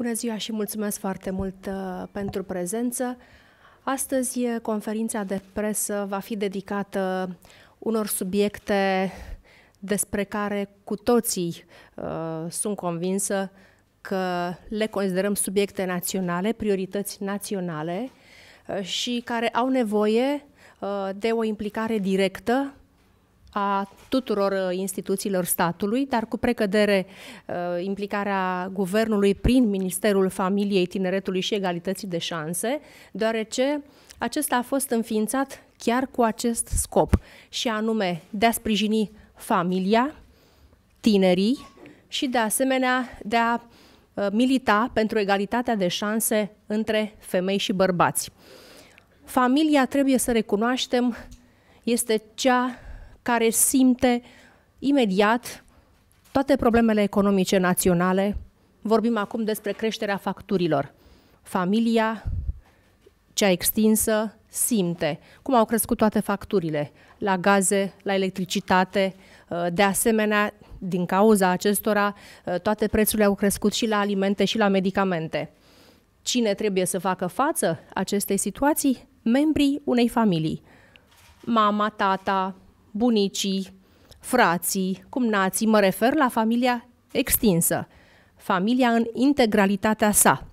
Bună ziua și mulțumesc foarte mult uh, pentru prezență. Astăzi uh, conferința de presă va fi dedicată uh, unor subiecte despre care cu toții uh, sunt convinsă că le considerăm subiecte naționale, priorități naționale uh, și care au nevoie uh, de o implicare directă a tuturor uh, instituțiilor statului, dar cu precădere uh, implicarea guvernului prin Ministerul Familiei, Tineretului și Egalității de Șanse, deoarece acesta a fost înființat chiar cu acest scop, și anume de a sprijini familia, tinerii și de asemenea de a uh, milita pentru egalitatea de șanse între femei și bărbați. Familia, trebuie să recunoaștem, este cea care simte imediat toate problemele economice naționale. Vorbim acum despre creșterea facturilor. Familia, cea extinsă, simte cum au crescut toate facturile la gaze, la electricitate, ă, de asemenea, din cauza acestora, ă, toate prețurile au crescut și la alimente și la medicamente. Cine trebuie să facă față acestei situații? Membrii unei familii. Mama, tata, bunicii, frații, cumnații, mă refer la familia extinsă, familia în integralitatea sa.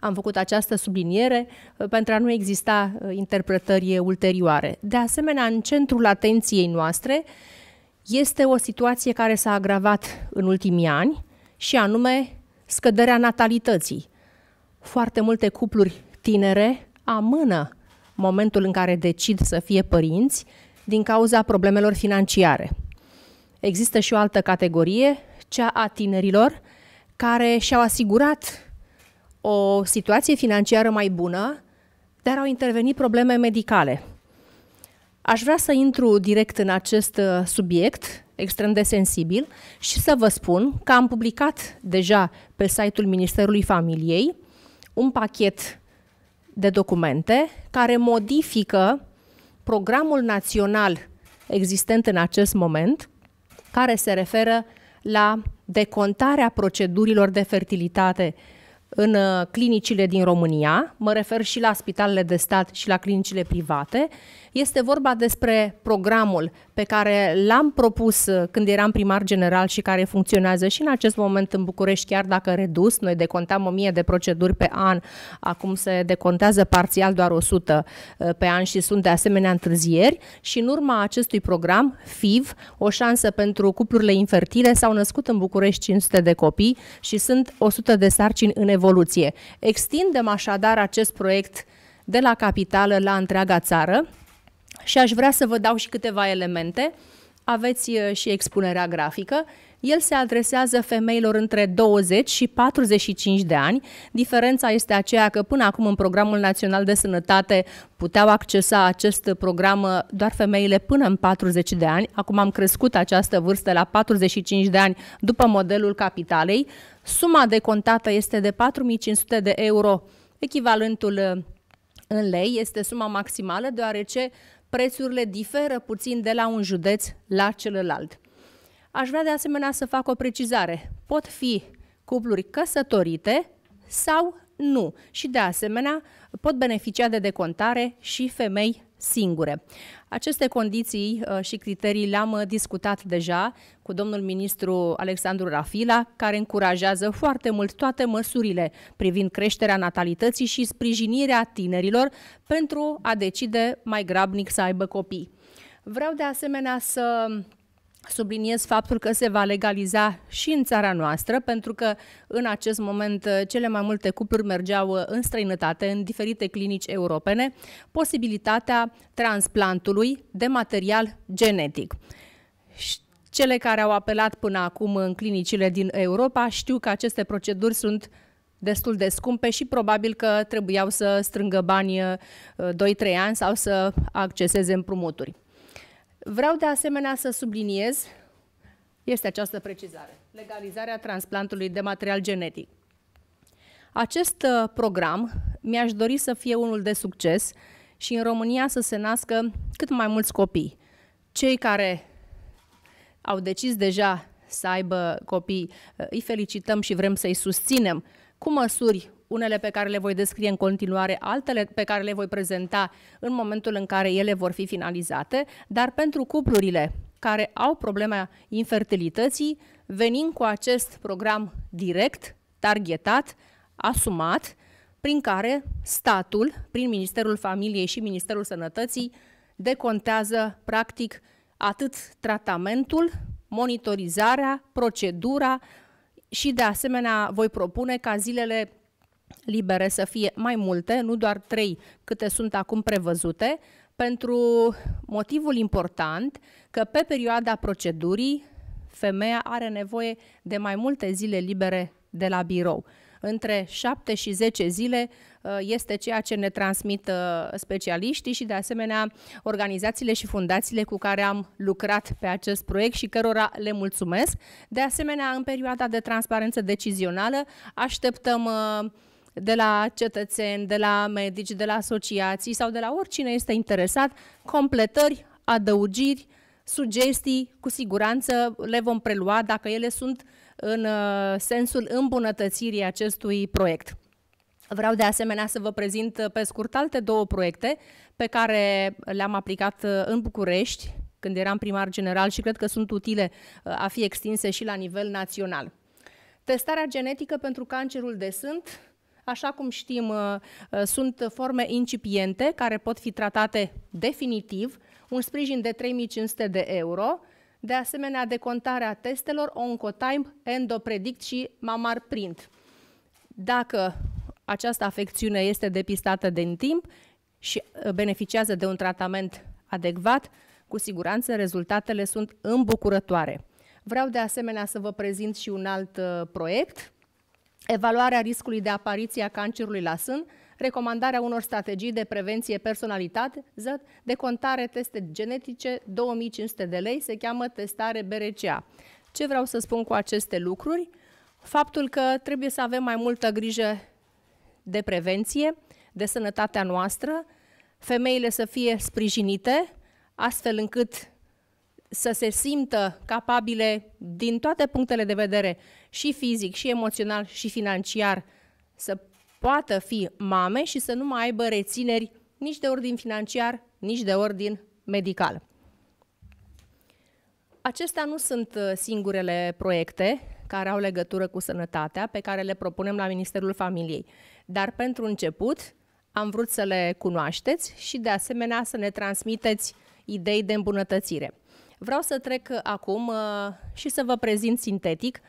Am făcut această subliniere uh, pentru a nu exista uh, interpretări ulterioare. De asemenea, în centrul atenției noastre este o situație care s-a agravat în ultimii ani și anume scăderea natalității. Foarte multe cupluri tinere amână momentul în care decid să fie părinți din cauza problemelor financiare. Există și o altă categorie, cea a tinerilor, care și-au asigurat o situație financiară mai bună, dar au intervenit probleme medicale. Aș vrea să intru direct în acest uh, subiect extrem de sensibil și să vă spun că am publicat deja pe site-ul Ministerului Familiei un pachet de documente care modifică programul național existent în acest moment, care se referă la decontarea procedurilor de fertilitate în uh, clinicile din România, mă refer și la spitalele de stat și la clinicile private este vorba despre programul pe care l-am propus uh, când eram primar general și care funcționează și în acest moment în București, chiar dacă redus. Noi decontam 1000 de proceduri pe an, acum se decontează parțial doar 100 uh, pe an și sunt de asemenea întârzieri. Și în urma acestui program, FIV, o șansă pentru cuplurile infertile, s-au născut în București 500 de copii și sunt 100 de sarcini în evoluție. Extindem așadar acest proiect de la capitală la întreaga țară și aș vrea să vă dau și câteva elemente. Aveți uh, și expunerea grafică. El se adresează femeilor între 20 și 45 de ani. Diferența este aceea că până acum în Programul Național de Sănătate puteau accesa acest program uh, doar femeile până în 40 de ani. Acum am crescut această vârstă la 45 de ani după modelul capitalei. Suma de contată este de 4500 de euro, echivalentul uh, în lei este suma maximală, deoarece prețurile diferă puțin de la un județ la celălalt. Aș vrea de asemenea să fac o precizare. Pot fi cupluri căsătorite sau nu. Și de asemenea pot beneficia de decontare și femei singure. Aceste condiții uh, și criterii le-am uh, discutat deja cu domnul ministru Alexandru Rafila, care încurajează foarte mult toate măsurile privind creșterea natalității și sprijinirea tinerilor pentru a decide mai grabnic să aibă copii. Vreau de asemenea să Subliniez faptul că se va legaliza și în țara noastră, pentru că în acest moment uh, cele mai multe cupluri mergeau uh, în străinătate, în diferite clinici europene, posibilitatea transplantului de material genetic. Cele care au apelat până acum în clinicile din Europa știu că aceste proceduri sunt destul de scumpe și probabil că trebuiau să strângă bani 2-3 uh, ani sau să acceseze împrumuturi. Vreau de asemenea să subliniez, este această precizare, legalizarea transplantului de material genetic. Acest uh, program mi-aș dori să fie unul de succes și în România să se nască cât mai mulți copii. Cei care au decis deja să aibă copii, uh, îi felicităm și vrem să-i susținem cu măsuri unele pe care le voi descrie în continuare, altele pe care le voi prezenta în momentul în care ele vor fi finalizate, dar pentru cuplurile care au problema infertilității, venim cu acest program direct, targetat, asumat, prin care statul, prin Ministerul Familiei și Ministerul Sănătății, decontează practic atât tratamentul, monitorizarea, procedura și de asemenea voi propune ca zilele libere să fie mai multe, nu doar trei câte sunt acum prevăzute, pentru motivul important că pe perioada procedurii femeia are nevoie de mai multe zile libere de la birou. Între 7 și 10 zile uh, este ceea ce ne transmit uh, specialiștii și de asemenea organizațiile și fundațiile cu care am lucrat pe acest proiect și cărora le mulțumesc. De asemenea, în perioada de transparență decizională așteptăm uh, de la cetățeni, de la medici, de la asociații sau de la oricine este interesat, completări, adăugiri, sugestii, cu siguranță le vom prelua dacă ele sunt în uh, sensul îmbunătățirii acestui proiect. Vreau de asemenea să vă prezint uh, pe scurt alte două proiecte pe care le-am aplicat uh, în București când eram primar general și cred că sunt utile a fi extinse și la nivel național. Testarea genetică pentru cancerul de sânt Așa cum știm, uh, uh, sunt forme incipiente care pot fi tratate definitiv, un sprijin de 3500 de euro, de asemenea decontarea testelor Oncotime, Endopredict și Mamar Print. Dacă această afecțiune este depistată din timp și uh, beneficiază de un tratament adecvat, cu siguranță rezultatele sunt îmbucurătoare. Vreau de asemenea să vă prezint și un alt proiect evaluarea riscului de apariție a cancerului la sân, recomandarea unor strategii de prevenție personalitate, de contare teste genetice, 2500 de lei, se cheamă testare BRCA. Ce vreau să spun cu aceste lucruri? Faptul că trebuie să avem mai multă grijă de prevenție, de sănătatea noastră, femeile să fie sprijinite, astfel încât să se simtă capabile din toate punctele de vedere, și fizic, și emoțional, și financiar, să poată fi mame și să nu mai aibă rețineri nici de ordin financiar, nici de ordin medical. Acestea nu sunt uh, singurele proiecte care au legătură cu sănătatea pe care le propunem la Ministerul Familiei, dar pentru început am vrut să le cunoașteți și de asemenea să ne transmiteți idei de îmbunătățire. Vreau să trec uh, acum uh, și să vă prezint sintetic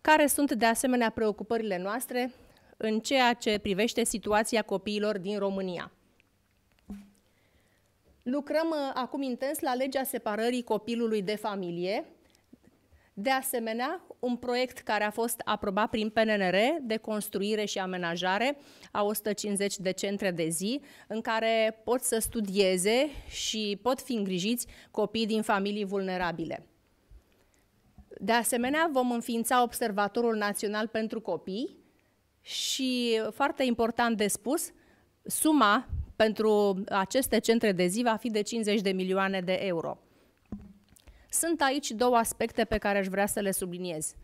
care sunt de asemenea preocupările noastre în ceea ce privește situația copiilor din România. Lucrăm uh, acum intens la legea separării copilului de familie, de asemenea, un proiect care a fost aprobat prin PNR de construire și amenajare a 150 de centre de zi în care pot să studieze și pot fi îngrijiți copii din familii vulnerabile. De asemenea, vom înființa Observatorul Național pentru Copii și, foarte important de spus, suma pentru aceste centre de zi va fi de 50 de milioane de euro. Sunt aici două aspecte pe care aș vrea să le subliniez.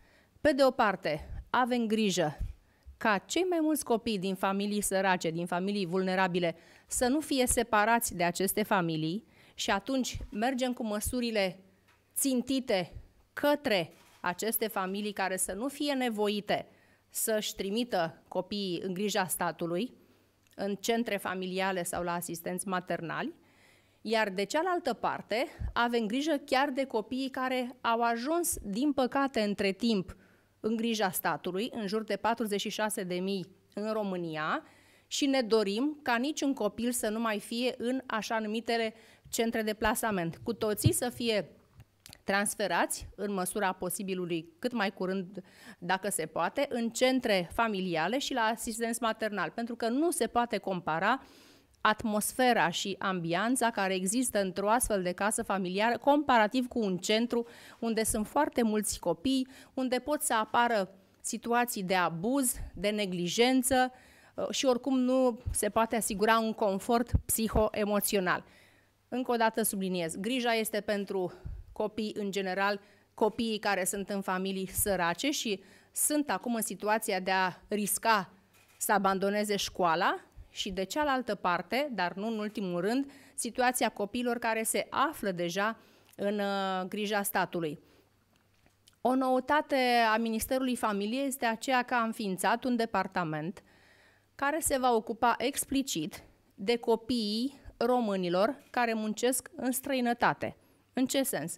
Pe de o parte, avem grijă ca cei mai mulți copii din familii sărace, din familii vulnerabile, să nu fie separați de aceste familii și atunci mergem cu măsurile țintite către aceste familii care să nu fie nevoite să-și trimită copiii în grija statului, în centre familiale sau la asistenți maternali, iar de cealaltă parte, avem grijă chiar de copiii care au ajuns, din păcate, între timp în grija statului, în jur de 46.000 în România, și ne dorim ca niciun copil să nu mai fie în așa numitele centre de plasament. Cu toții să fie transferați în măsura posibilului cât mai curând, dacă se poate, în centre familiale și la asistență maternal, pentru că nu se poate compara uh, atmosfera și ambianța care există într-o astfel de casă familiară, comparativ cu un centru unde sunt foarte mulți copii, unde pot să apară situații de abuz, de neglijență uh, și oricum nu se poate asigura un confort psihoemoțional. Încă o dată subliniez, grija este pentru copii în general, copiii care sunt în familii sărace și sunt acum în situația de a risca să abandoneze școala, și de cealaltă parte, dar nu în ultimul rând, situația copiilor care se află deja în uh, grija statului. O noutate a Ministerului Familiei este aceea că a înființat un departament care se va ocupa explicit de copiii românilor care muncesc în străinătate. În ce sens?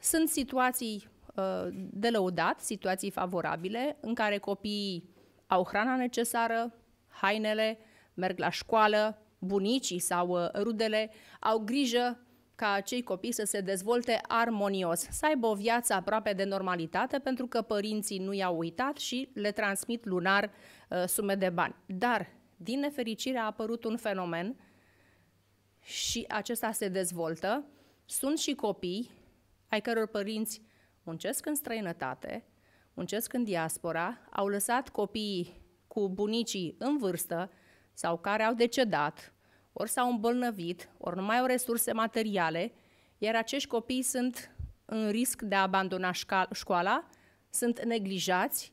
Sunt situații uh, de lăudat, situații favorabile, în care copiii au hrana necesară, hainele, merg la școală, bunicii sau uh, rudele au grijă ca acei copii să se dezvolte armonios, să aibă o viață aproape de normalitate, pentru că părinții nu i-au uitat și le transmit lunar uh, sume de bani. Dar, din nefericire, a apărut un fenomen și acesta se dezvoltă. Sunt și copii ai căror părinți muncesc în străinătate, muncesc în diaspora, au lăsat copiii cu bunicii în vârstă, sau care au decedat, ori s-au îmbolnăvit, ori nu mai au resurse materiale, iar acești copii sunt în risc de a abandona școala, sunt neglijați,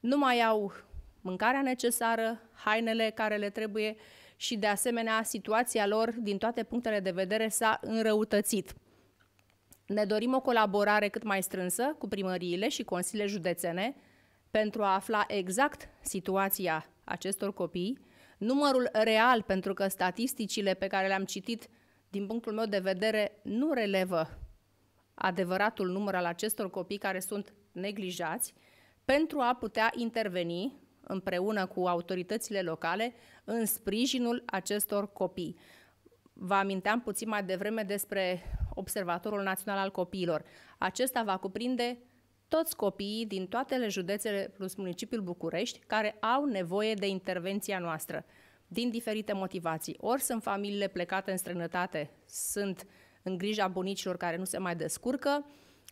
nu mai au mâncarea necesară, hainele care le trebuie și, de asemenea, situația lor, din toate punctele de vedere, s-a înrăutățit. Ne dorim o colaborare cât mai strânsă cu primăriile și consiliile județene pentru a afla exact situația acestor copii Numărul real, pentru că statisticile pe care le-am citit, din punctul meu de vedere, nu relevă adevăratul număr al acestor copii care sunt neglijați, pentru a putea interveni împreună cu autoritățile locale în sprijinul acestor copii. Vă aminteam puțin mai devreme despre Observatorul Național al Copiilor. Acesta va cuprinde toți copiii din toate județele plus municipiul București care au nevoie de intervenția noastră din diferite motivații. Ori sunt familiile plecate în străinătate, sunt în grija bunicilor care nu se mai descurcă,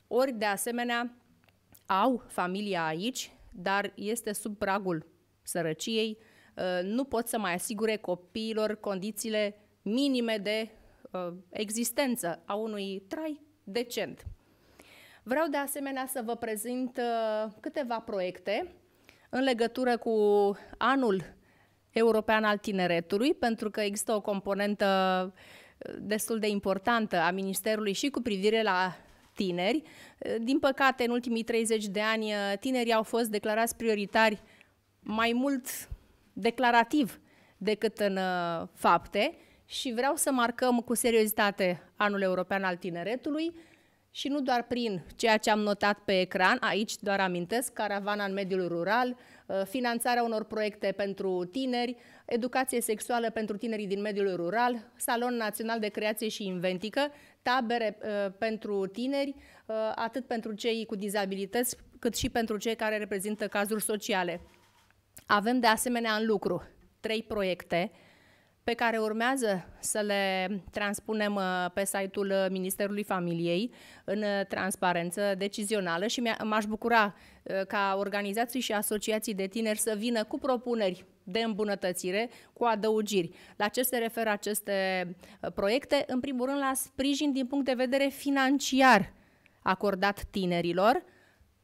ori de asemenea au familia aici, dar este sub pragul sărăciei, uh, nu pot să mai asigure copiilor condițiile minime de uh, existență a unui trai decent. Vreau de asemenea să vă prezint uh, câteva proiecte în legătură cu anul european al tineretului, pentru că există o componentă uh, destul de importantă a Ministerului și cu privire la tineri. Uh, din păcate, în ultimii 30 de ani, tinerii au fost declarați prioritari mai mult declarativ decât în fapte și vreau să marcăm cu seriozitate anul european al tineretului, și nu doar prin ceea ce am notat pe ecran, aici doar amintesc, caravana în mediul rural, uh, finanțarea unor proiecte pentru tineri, educație sexuală pentru tinerii din mediul rural, Salon Național de Creație și Inventică, tabere uh, pentru tineri, uh, atât pentru cei cu dizabilități, cât și pentru cei care reprezintă cazuri sociale. Avem de asemenea în lucru trei proiecte pe care urmează să le transpunem uh, pe site-ul uh, Ministerului Familiei în uh, transparență decizională și m-aș bucura ca organizații și asociații de tineri să vină cu propuneri de îmbunătățire cu adăugiri. La ce se referă aceste proiecte? În primul rând la sprijin din punct de vedere financiar acordat tinerilor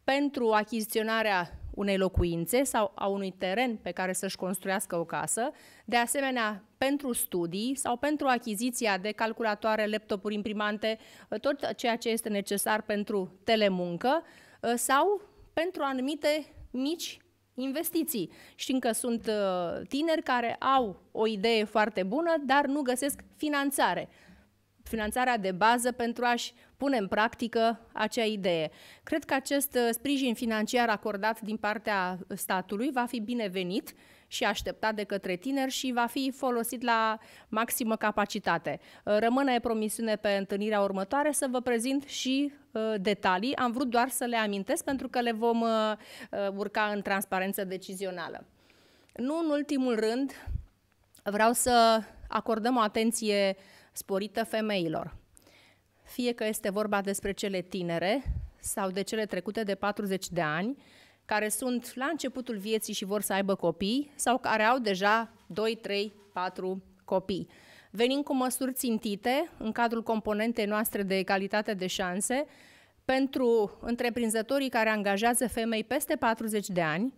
pentru achiziționarea unei locuințe sau a unui teren pe care să-și construiască o casă, de asemenea pentru studii sau pentru achiziția de calculatoare, laptopuri imprimante, tot ceea ce este necesar pentru telemuncă ă, sau pentru anumite mici investiții. Știm că sunt ă, tineri care au o idee foarte bună, dar nu găsesc finanțare. Finanțarea de bază pentru a-și pune în practică acea idee. Cred că acest uh, sprijin financiar acordat din partea statului va fi binevenit și așteptat de către tineri și va fi folosit la maximă capacitate. Uh, rămâne promisiune pe întâlnirea următoare să vă prezint și uh, detalii. Am vrut doar să le amintesc pentru că le vom urca în transparență decizională. Nu în ultimul rând, vreau să acordăm o atenție sporită femeilor fie că este vorba despre cele tinere sau de cele trecute de 40 de ani, care sunt la începutul vieții și vor să aibă copii sau care au deja 2, 3, 4 copii. Venim cu măsuri țintite în cadrul componentei noastre de egalitate de șanse pentru întreprinzătorii care angajează femei peste 40 de ani,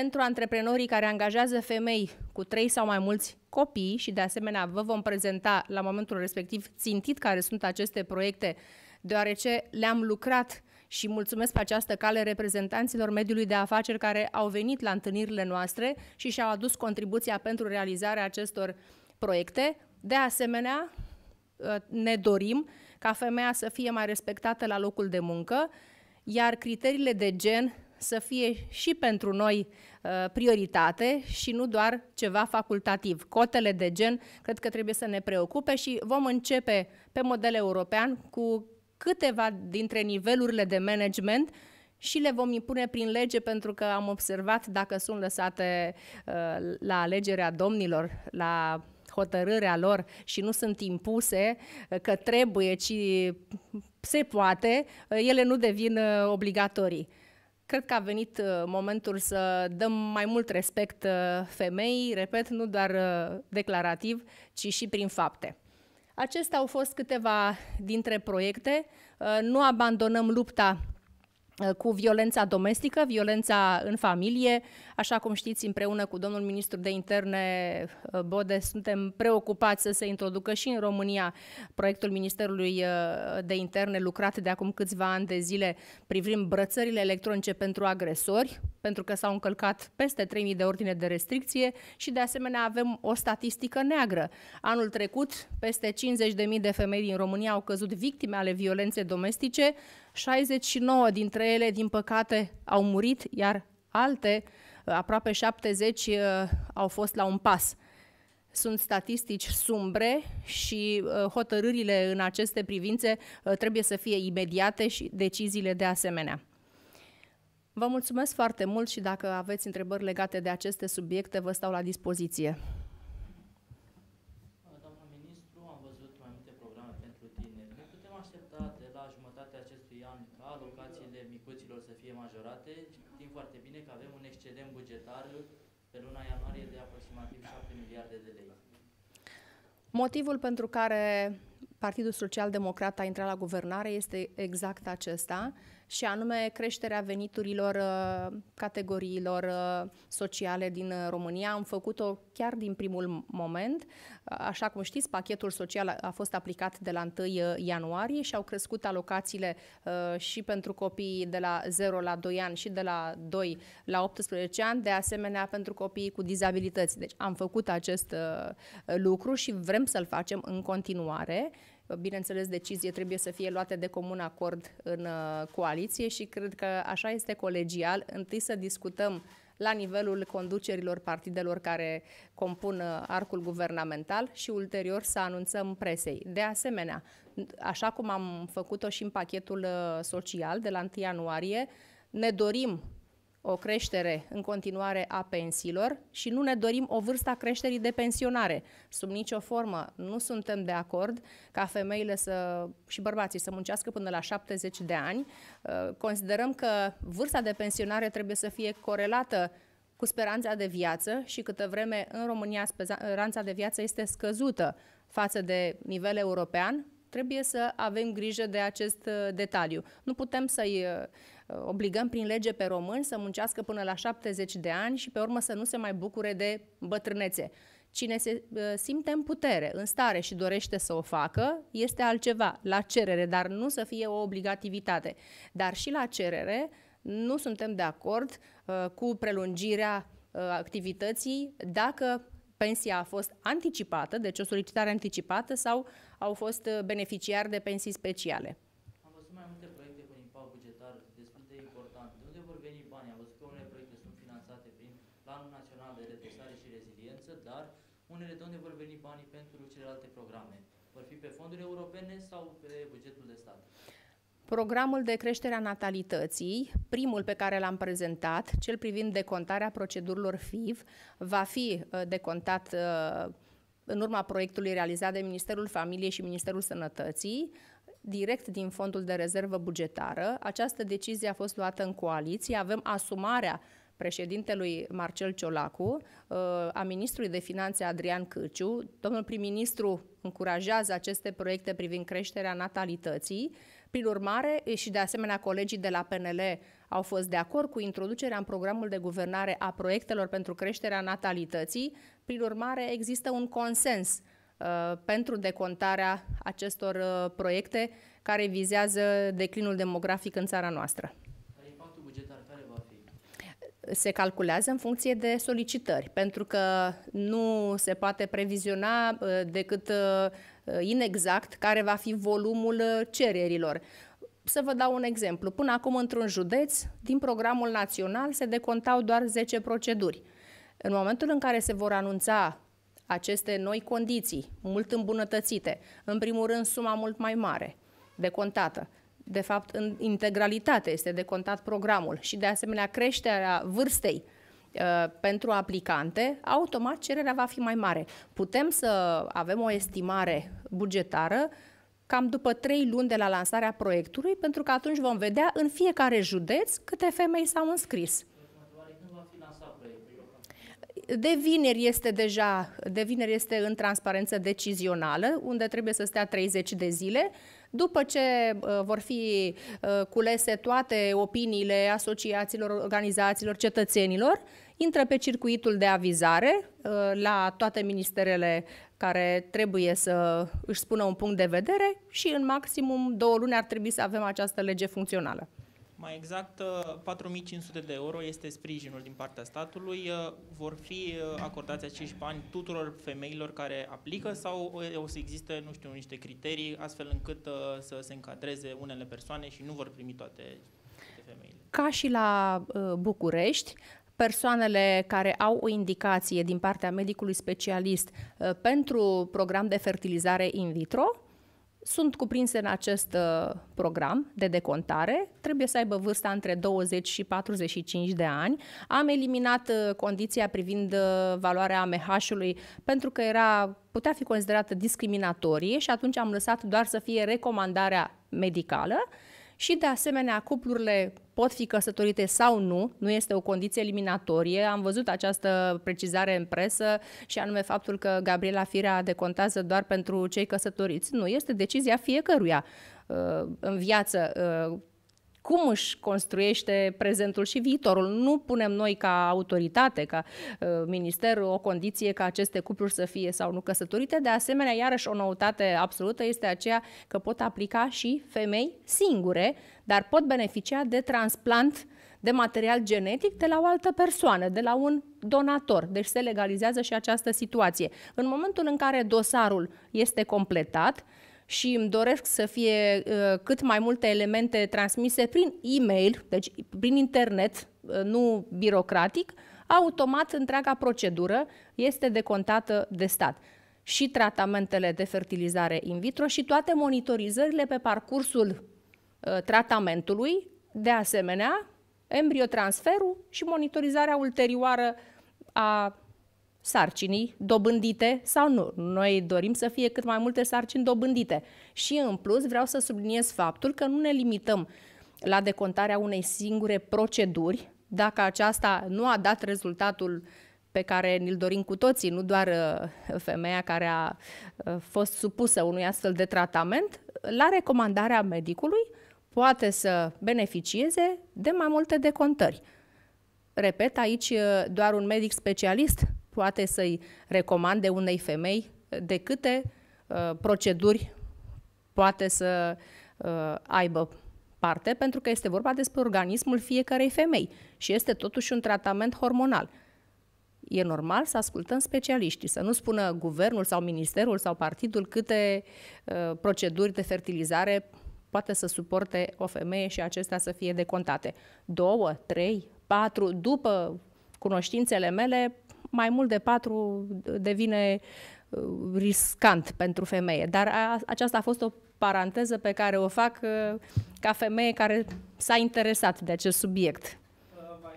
pentru antreprenorii care angajează femei cu trei sau mai mulți copii și de asemenea vă vom prezenta la momentul respectiv țintit care sunt aceste proiecte, deoarece le-am lucrat și mulțumesc pe această cale reprezentanților mediului de afaceri care au venit la întâlnirile noastre și și-au adus contribuția pentru realizarea acestor proiecte. De asemenea, ă, ne dorim ca femeia să fie mai respectată la locul de muncă, iar criteriile de gen să fie și pentru noi uh, prioritate și nu doar ceva facultativ. Cotele de gen cred că trebuie să ne preocupe și vom începe pe model european cu câteva dintre nivelurile de management și le vom impune prin lege pentru că am observat dacă sunt lăsate uh, la alegerea domnilor, la hotărârea lor și nu sunt impuse uh, că trebuie, ci se poate, uh, ele nu devin obligatorii cred că a venit uh, momentul să dăm mai mult respect uh, femeii, repet, nu doar uh, declarativ, ci și prin fapte. Acestea au fost câteva dintre proiecte. Nu abandonăm lupta cu violența domestică, violența în familie, Așa cum știți, împreună cu domnul ministru de interne uh, Bode, suntem preocupați să se introducă și în România proiectul Ministerului uh, de Interne lucrat de acum câțiva ani de zile privind brățările electronice pentru agresori, pentru că s-au încălcat peste 3.000 de ordine de restricție și de asemenea avem o statistică neagră. Anul trecut, peste 50.000 de femei din România au căzut victime ale violenței domestice, 69 dintre ele, din păcate, au murit, iar alte aproape 70 uh, au fost la un pas. Sunt statistici sumbre și uh, hotărârile în aceste privințe uh, trebuie să fie imediate și deciziile de asemenea. Vă mulțumesc foarte mult și dacă aveți întrebări legate de aceste subiecte, vă stau la dispoziție. pe luna ianuarie de aproximativ 7 miliarde de lei. Motivul pentru care Partidul Social Democrat a intrat la guvernare este exact acesta și anume creșterea veniturilor uh, categoriilor uh, sociale din uh, România. Am făcut-o chiar din primul moment. Așa cum știți, pachetul social a fost aplicat de la 1 ianuarie și au crescut alocațiile și pentru copiii de la 0 la 2 ani și de la 2 la 18 ani, de asemenea pentru copiii cu dizabilități. Deci am făcut acest lucru și vrem să-l facem în continuare Bineînțeles, decizie trebuie să fie luate de comun acord în uh, coaliție și cred că așa este colegial. Întâi să discutăm la nivelul conducerilor partidelor care compun uh, arcul guvernamental și ulterior să anunțăm presei. De asemenea, așa cum am făcut-o și în pachetul uh, social de la 1 ianuarie, ne dorim o creștere în continuare a pensiilor și nu ne dorim o vârstă a creșterii de pensionare. Sub nicio formă nu suntem de acord ca femeile să, și bărbații să muncească până la 70 de ani. Uh, considerăm că vârsta de pensionare trebuie să fie corelată cu speranța de viață și câtă vreme în România speranța de viață este scăzută față de nivel european, trebuie să avem grijă de acest uh, detaliu. Nu putem să-i uh, Uh, obligăm prin lege pe români să muncească până la 70 de ani și pe urmă să nu se mai bucure de bătrânețe. Cine se uh, simte în putere, în stare și dorește să o facă, este altceva, la cerere, dar nu să fie o obligativitate. Dar și la cerere nu suntem de acord uh, cu prelungirea uh, activității dacă pensia a fost anticipată, deci o solicitare anticipată sau au fost uh, beneficiari de pensii speciale. unele de unde vor veni banii pentru celelalte programe? Vor fi pe fonduri europene sau pe bugetul de stat? Programul de creștere a natalității, primul pe care l-am prezentat, cel privind decontarea procedurilor FIV, va fi uh, decontat uh, în urma proiectului realizat de Ministerul Familiei și Ministerul Sănătății, direct din fondul de rezervă bugetară. Această decizie a fost luată în coaliție, avem asumarea președintelui Marcel Ciolacu, uh, a ministrului de finanțe Adrian Câciu. Domnul prim-ministru încurajează aceste proiecte privind creșterea natalității. Prin urmare, și de asemenea colegii de la PNL au fost de acord cu introducerea în programul de guvernare a proiectelor pentru creșterea natalității. Prin urmare, există un consens uh, pentru decontarea acestor uh, proiecte care vizează declinul demografic în țara noastră se calculează în funcție de solicitări, pentru că nu se poate previziona uh, decât uh, inexact care va fi volumul uh, cererilor. Să vă dau un exemplu. Până acum, într-un județ, din programul național se decontau doar 10 proceduri. În momentul în care se vor anunța aceste noi condiții, mult îmbunătățite, în primul rând suma mult mai mare, decontată, de fapt, în integralitate este decontat programul și, de asemenea, creșterea vârstei uh, pentru aplicante, automat cererea va fi mai mare. Putem să avem o estimare bugetară cam după trei luni de la lansarea proiectului, pentru că atunci vom vedea în fiecare județ câte femei s-au înscris. De vineri este deja, de vineri este în transparență decizională, unde trebuie să stea 30 de zile. După ce uh, vor fi uh, culese toate opiniile asociațiilor, organizațiilor, cetățenilor, intră pe circuitul de avizare uh, la toate ministerele care trebuie să își spună un punct de vedere și în maximum două luni ar trebui să avem această lege funcțională. Mai exact, 4500 uh, de euro este sprijinul din partea statului. Uh, vor fi uh, acordați acești bani tuturor femeilor care aplică sau o să existe, nu știu, niște criterii astfel încât să se încadreze unele persoane și nu vor primi toate, femeile? Ca și la București, persoanele care au o indicație din partea medicului specialist pentru program de fertilizare in vitro sunt cuprinse în acest uh, program de decontare. Trebuie să aibă vârsta între 20 și 45 de ani. Am eliminat uh, condiția privind uh, valoarea AMH-ului pentru că era putea fi considerată discriminatorie și atunci am lăsat doar să fie recomandarea medicală și de asemenea cuplurile pot fi căsătorite sau nu, nu este o condiție eliminatorie. Am văzut această precizare în presă și anume faptul că Gabriela Firea decontează doar pentru cei căsătoriți. Nu, este decizia fiecăruia uh, în viață uh, cum își construiește prezentul și viitorul. Nu punem noi ca autoritate, ca uh, minister, o condiție ca aceste cupluri să fie sau nu căsătorite. De asemenea, iarăși o noutate absolută este aceea că pot aplica și femei singure, dar pot beneficia de transplant de material genetic de la o altă persoană, de la un donator. Deci se legalizează și această situație. În momentul în care dosarul este completat, și îmi doresc să fie uh, cât mai multe elemente transmise prin e-mail, deci prin internet, uh, nu birocratic, automat întreaga procedură este decontată de stat. Și tratamentele de fertilizare in vitro și toate monitorizările pe parcursul uh, tratamentului, de asemenea, embriotransferul și monitorizarea ulterioară a sarcinii dobândite sau nu. Noi dorim să fie cât mai multe sarcini dobândite. Și în plus vreau să subliniez faptul că nu ne limităm la decontarea unei singure proceduri, dacă aceasta nu a dat rezultatul pe care ni-l dorim cu toții, nu doar uh, femeia care a uh, fost supusă unui astfel de tratament, la recomandarea medicului poate să beneficieze de mai multe decontări. Repet, aici uh, doar un medic specialist poate să-i recomande unei femei de câte uh, proceduri poate să uh, aibă parte, pentru că este vorba despre organismul fiecarei femei și este totuși un tratament hormonal. E normal să ascultăm specialiștii, să nu spună guvernul sau ministerul sau partidul câte uh, proceduri de fertilizare poate să suporte o femeie și acestea să fie decontate. Două, trei, patru, după cunoștințele mele, mai mult de patru devine uh, riscant pentru femeie. Dar a, aceasta a fost o paranteză pe care o fac uh, ca femeie care s-a interesat de acest subiect uh,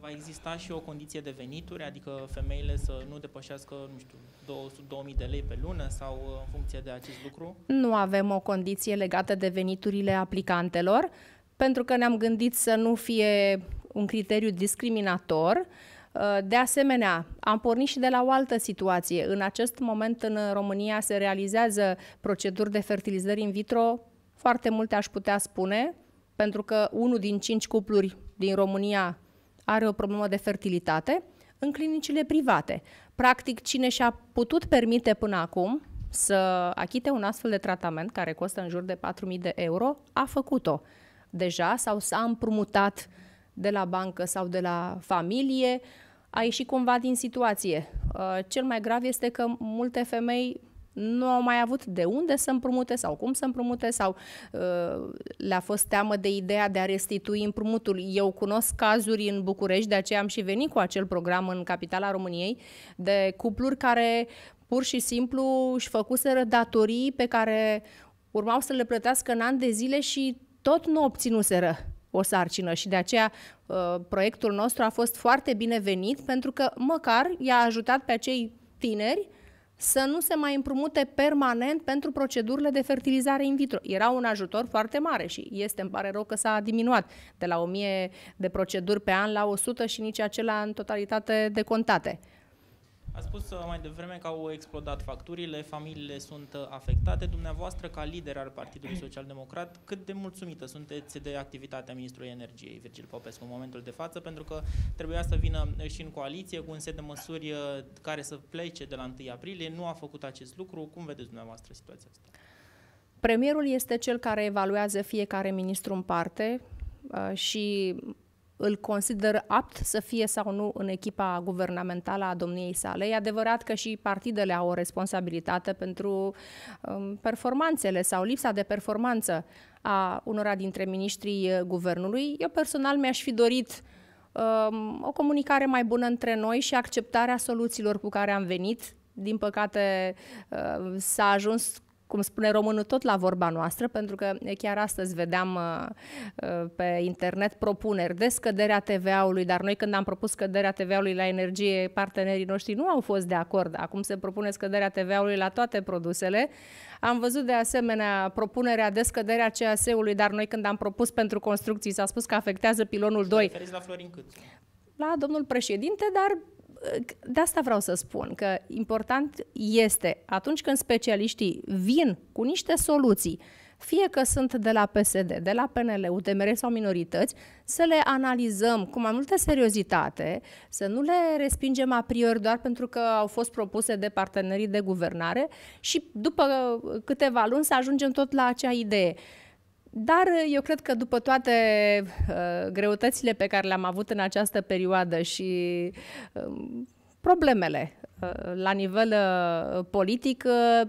va exista și o condiție de venituri, adică femeile să nu depășească, nu știu, 200, 2000 de lei pe lună sau în funcție de acest lucru? Nu avem o condiție legată de veniturile aplicantelor, pentru că ne-am gândit să nu fie un criteriu discriminator, uh, Uh, de asemenea, am pornit și de la o altă situație. În acest moment în România se realizează proceduri de fertilizări in vitro, foarte multe aș putea spune, pentru că unul din cinci cupluri din România are o problemă de fertilitate, în clinicile private. Practic, cine și-a putut permite până acum să achite un astfel de tratament, care costă în jur de 4.000 de euro, a făcut-o deja sau s-a împrumutat de la bancă sau de la familie, a ieșit cumva din situație. Uh, cel mai grav este că multe femei nu au mai avut de unde să împrumute sau cum să împrumute sau uh, le-a fost teamă de ideea de a restitui împrumutul. Eu cunosc cazuri în București, de aceea am și venit cu acel program în capitala României, de cupluri care pur și simplu își făcuseră datorii pe care urmau să le plătească în ani de zile și tot nu obținuseră o sarcină și de aceea uh, proiectul nostru a fost foarte binevenit pentru că măcar i-a ajutat pe acei tineri să nu se mai împrumute permanent pentru procedurile de fertilizare in vitro. Era un ajutor foarte mare și este, îmi pare rău că s-a diminuat de la 1000 de proceduri pe an la 100 și nici acela în totalitate decontate. A spus uh, mai devreme că au explodat facturile, familiile sunt uh, afectate. Dumneavoastră, ca lider al Partidului Social Democrat, cât de mulțumită sunteți de activitatea Ministrului Energiei, Virgil Popescu, în momentul de față, pentru că trebuia să vină uh, și în coaliție cu un set de măsuri care să plece de la 1 aprilie. Nu a făcut acest lucru. Cum vedeți dumneavoastră situația asta? Premierul este cel care evaluează fiecare ministru în parte și îl consider apt să fie sau nu în echipa guvernamentală a domniei sale. E adevărat că și partidele au o responsabilitate pentru um, performanțele sau lipsa de performanță a unora dintre ministrii uh, guvernului. Eu personal mi-aș fi dorit um, o comunicare mai bună între noi și acceptarea soluțiilor cu care am venit. Din păcate, uh, s-a ajuns cum spune românul, tot la vorba noastră, pentru că chiar astăzi vedeam uh, uh, pe internet propuneri de scăderea TVA-ului, dar noi când am propus scăderea TVA-ului la energie, partenerii noștri nu au fost de acord. Acum se propune scăderea TVA-ului la toate produsele. Am văzut de asemenea propunerea de scăderea CAS-ului, dar noi când am propus pentru construcții s-a spus că afectează pilonul 2. la Florin Câțu. La domnul președinte, dar de asta vreau să spun, că important este atunci când specialiștii vin cu niște soluții, fie că sunt de la PSD, de la PNL, UTMR sau minorități, să le analizăm cu mai multă seriozitate, să nu le respingem a priori doar pentru că au fost propuse de partenerii de guvernare și după câteva luni să ajungem tot la acea idee. Dar uh, eu cred că după toate uh, greutățile pe care le-am avut în această perioadă și uh, problemele uh, la nivel uh, politic, uh,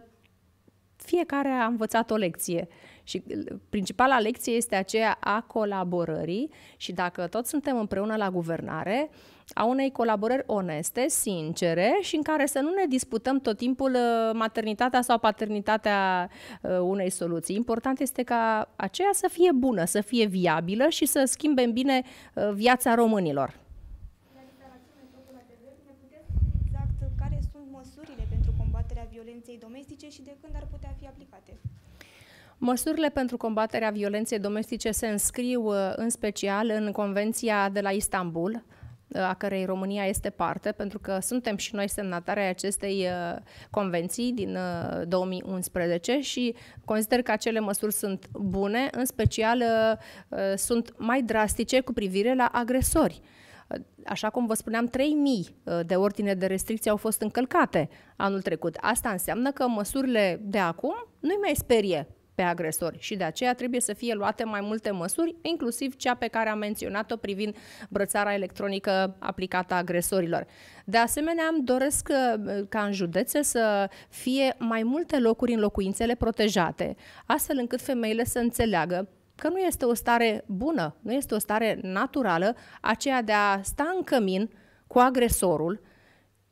fiecare a învățat o lecție. Uh, și principala lecție este aceea a colaborării și dacă toți suntem împreună la guvernare, a unei colaborări oneste, sincere și în care să nu ne disputăm tot timpul uh, maternitatea sau paternitatea uh, unei soluții. Important este ca aceea să fie bună, să fie viabilă și să schimbe în bine uh, viața românilor. Exact, care sunt măsurile pentru combaterea violenței domestice și de când ar putea fi aplicate? Măsurile pentru combaterea violenței domestice se înscriu uh, în special în Convenția de la Istanbul, uh, a cărei România este parte, pentru că suntem și noi semnatari ai acestei uh, convenții din 2011 și consider că acele măsuri sunt bune, în special sunt mai drastice cu privire la agresori. Așa cum vă spuneam, 3.000 de ordine de restricție au fost încălcate anul trecut. Asta înseamnă că măsurile de acum nu-i mai sperie pe agresori și de aceea trebuie să fie luate mai multe măsuri, inclusiv cea pe care am menționat-o privind brățara electronică aplicată agresorilor. De asemenea, îmi doresc uh, ca în județe să fie mai multe locuri în locuințele protejate, astfel încât femeile să înțeleagă că nu este o stare bună, nu este o stare naturală aceea de a sta în cămin cu agresorul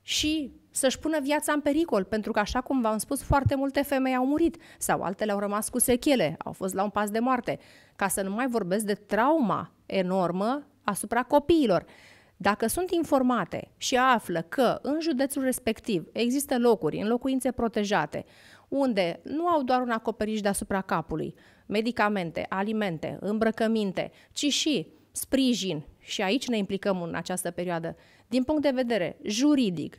și să-și pună viața în pericol, pentru că, așa cum v-am spus, foarte multe femei au murit sau altele au rămas cu sechele, au fost la un pas de moarte, ca să nu mai vorbesc de trauma enormă asupra copiilor. Dacă sunt informate și află că în județul respectiv există locuri, în locuințe protejate, unde nu au doar un acoperiș deasupra capului, medicamente, alimente, îmbrăcăminte, ci și sprijin, și aici ne implicăm în această perioadă, din punct de vedere juridic,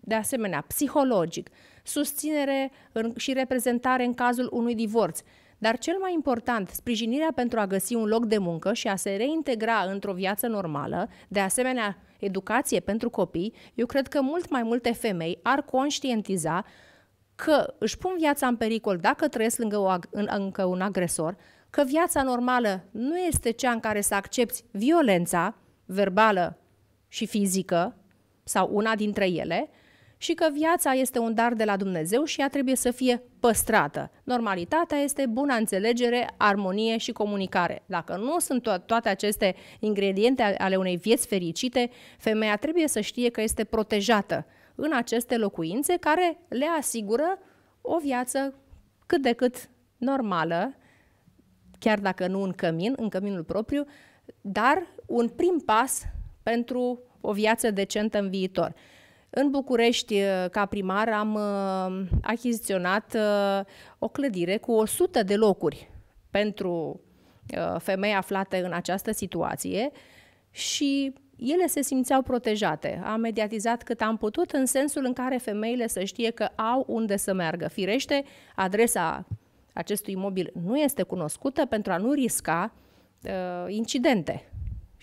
de asemenea, psihologic, susținere și reprezentare în cazul unui divorț, dar cel mai important, sprijinirea pentru a găsi un loc de muncă și a se reintegra într-o viață normală, de asemenea, educație pentru copii, eu cred că mult mai multe femei ar conștientiza că își pun viața în pericol dacă trăiesc lângă o, în, încă un agresor, că viața normală nu este cea în care să accepti violența verbală și fizică sau una dintre ele, și că viața este un dar de la Dumnezeu și ea trebuie să fie păstrată. Normalitatea este bună înțelegere, armonie și comunicare. Dacă nu sunt to- toate aceste ingrediente ale unei vieți fericite, femeia trebuie să știe că este protejată în aceste locuințe care le asigură o viață cât de cât normală, chiar dacă nu în cămin, în căminul propriu, dar un prim pas pentru o viață decentă în viitor. În București, uh, ca primar, am uh, achiziționat uh, o clădire cu 100 de locuri pentru femei aflate în această situație și ele se simțeau protejate. Am mediatizat cât am putut în sensul în care femeile să știe că au unde să meargă. Firește, adresa acestui imobil nu este cunoscută pentru a nu risca uh, incidente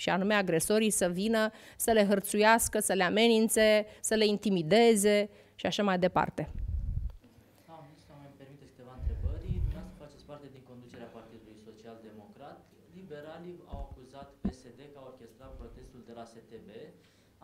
și anume agresorii să vină să le hărțuiască, să le amenințe, să le intimideze și așa mai departe. parte din conducerea Partidului Social Democrat. Liberalii au acuzat PSD protestul de la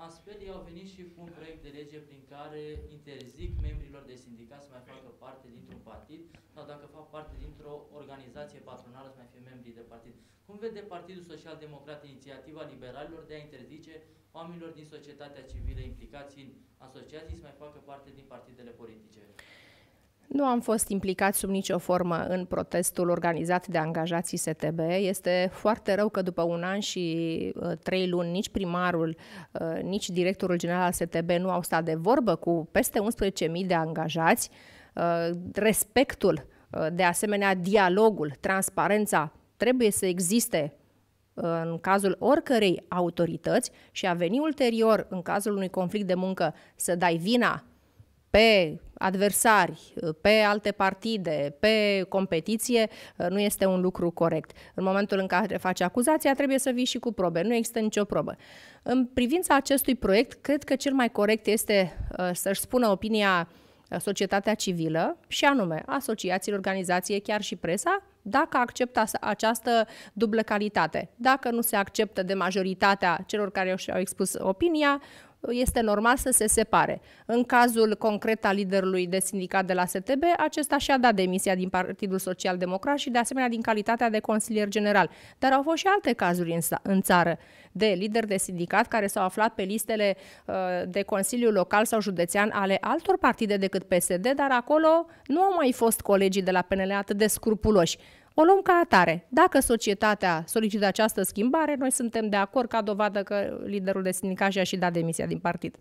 Astfel, ei au venit și cu un proiect de lege prin care interzic membrilor de sindicat să mai facă parte dintr-un partid sau dacă fac parte dintr-o organizație patronală să mai fie membri de partid. Cum vede Partidul Social Democrat inițiativa liberalilor de a interzice oamenilor din societatea civilă implicați în asociații să mai facă parte din partidele politice? Nu am fost implicat sub nicio formă în protestul organizat de angajații STB. Este foarte rău că după un an și uh, trei luni nici primarul, uh, nici directorul general al STB nu au stat de vorbă cu peste 11.000 de angajați. Uh, respectul, uh, de asemenea dialogul, transparența trebuie să existe uh, în cazul oricărei autorități și a veni ulterior, în cazul unui conflict de muncă, să dai vina pe adversari, uh, pe alte partide, pe competiție, uh, nu este un lucru corect. În momentul în care faci acuzația, trebuie să vii și cu probe. Nu există nicio probă. În privința acestui proiect, cred că cel mai corect este să-și spună opinia societatea civilă și anume asociațiile, organizație, chiar și presa, dacă acceptă această dublă calitate. Dacă nu se acceptă de majoritatea celor care și-au expus opinia, este normal să se separe. În cazul concret al liderului de sindicat de la STB, acesta și-a dat demisia din Partidul Social Democrat și de asemenea din calitatea de consilier general. Dar au fost și alte cazuri în, în țară de lideri de sindicat care s-au aflat pe listele uh, de Consiliu Local sau Județean ale altor partide decât PSD, dar acolo nu au mai fost colegii de la PNL atât de scrupuloși o luăm ca atare. Dacă societatea solicită această schimbare, noi suntem de acord ca dovadă că liderul de sindicat și-a și dat demisia din partid.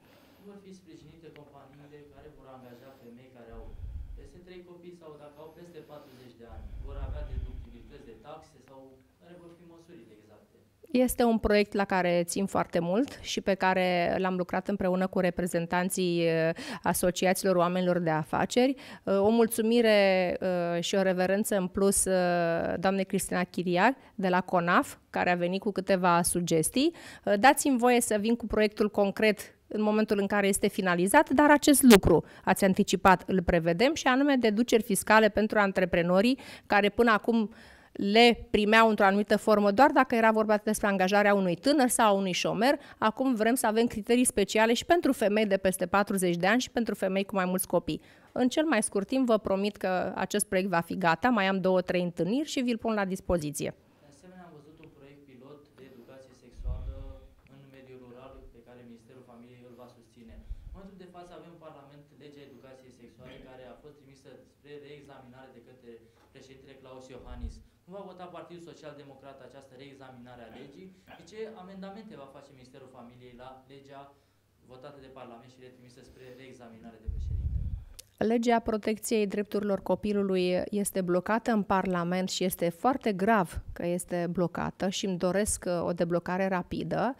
Este un proiect la care țin foarte mult și pe care l-am lucrat împreună cu reprezentanții uh, asociațiilor oamenilor de afaceri. Uh, o mulțumire uh, și o reverență în plus doamnei Cristina Chiriar de la CONAF, care a venit cu câteva sugestii. Dați-mi voie să vin cu proiectul concret în momentul în care este finalizat, dar acest lucru ați anticipat, îl prevedem și anume deduceri fiscale pentru antreprenorii care până acum le primeau într-o anumită formă doar dacă era vorba despre angajarea unui tânăr sau unui șomer. Acum vrem să avem criterii speciale și pentru femei de peste 40 de ani și pentru femei cu mai mulți copii. În cel mai scurt timp vă promit că acest proiect va fi gata, mai am două, trei întâlniri și vi-l pun la dispoziție. social-democrat această reexaminare a legii și ce amendamente va face Ministerul Familiei la legea votată de Parlament și retrimisă spre reexaminare de președinte? Legea protecției drepturilor copilului este blocată în Parlament și este foarte grav că este blocată și îmi doresc uh, o deblocare rapidă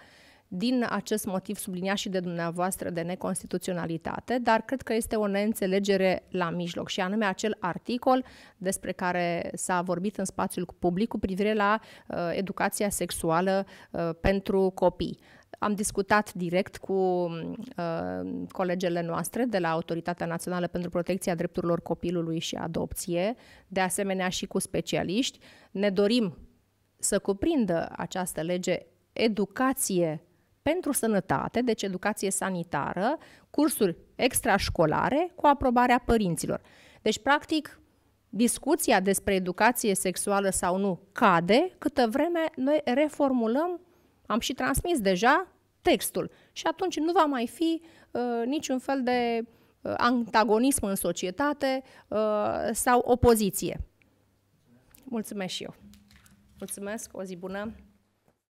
din acest motiv subliniat și de dumneavoastră de neconstituționalitate, dar cred că este o neînțelegere la mijloc și anume acel articol despre care s-a vorbit în spațiul public cu privire la uh, educația sexuală uh, pentru copii. Am discutat direct cu uh, colegele noastre de la Autoritatea Națională pentru Protecția Drepturilor Copilului și Adopție, de asemenea și cu specialiști. Ne dorim să cuprindă această lege educație pentru sănătate, deci educație sanitară, cursuri extrașcolare cu aprobarea părinților. Deci, practic, discuția despre educație sexuală sau nu cade câtă vreme noi reformulăm, am și transmis deja, textul. Și atunci nu va mai fi uh, niciun fel de uh, antagonism în societate uh, sau opoziție. Mulțumesc și eu. Mulțumesc, o zi bună!